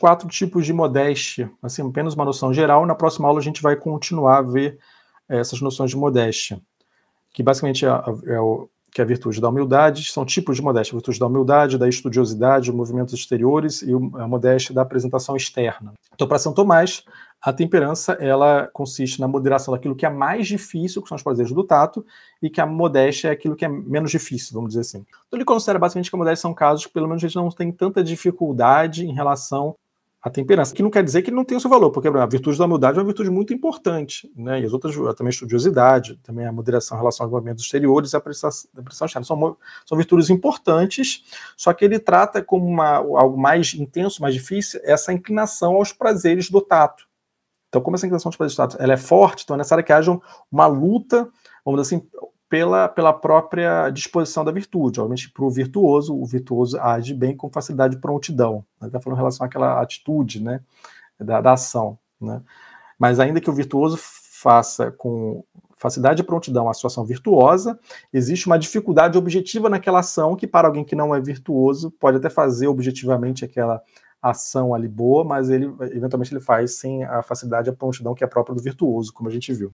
quatro tipos de modéstia, assim, apenas uma noção geral. Na próxima aula a gente vai continuar a ver eh, essas noções de modéstia, que basicamente é, é o, que é a virtude da humildade, são tipos de modéstia, a virtude da humildade, da estudiosidade, movimentos exteriores e a modéstia da apresentação externa. Então, para São Tomás, a temperança ela consiste na moderação daquilo que é mais difícil, que são os prazeres do tato, e que a modéstia é aquilo que é menos difícil, vamos dizer assim. Então, ele considera basicamente que a modéstia são casos que, pelo menos, a gente não tem tanta dificuldade em relação a temperança, que não quer dizer que ele não tem o seu valor, porque a virtude da humildade é uma virtude muito importante, né? E as outras, eh, também a estudiosidade, também a moderação em relação aos movimentos exteriores, a pressão, a pressão externa, são, são virtudes importantes, só que ele trata como uma, algo mais intenso, mais difícil, essa inclinação aos prazeres do tato. Então, como essa inclinação aos prazeres do tato ela é forte, então é necessário que haja uma luta, vamos dizer assim, pela, pela própria disposição da virtude. Obviamente, para o virtuoso, o virtuoso age bem com facilidade e prontidão. Né? Está falando em relação àquela atitude né? da, da ação. Né? Mas ainda que o virtuoso faça com facilidade e prontidão a situação virtuosa, existe uma dificuldade objetiva naquela ação que, para alguém que não é virtuoso, pode até fazer objetivamente aquela ação ali boa, mas ele eventualmente ele faz sem a facilidade e a prontidão que é própria do virtuoso, como a gente viu.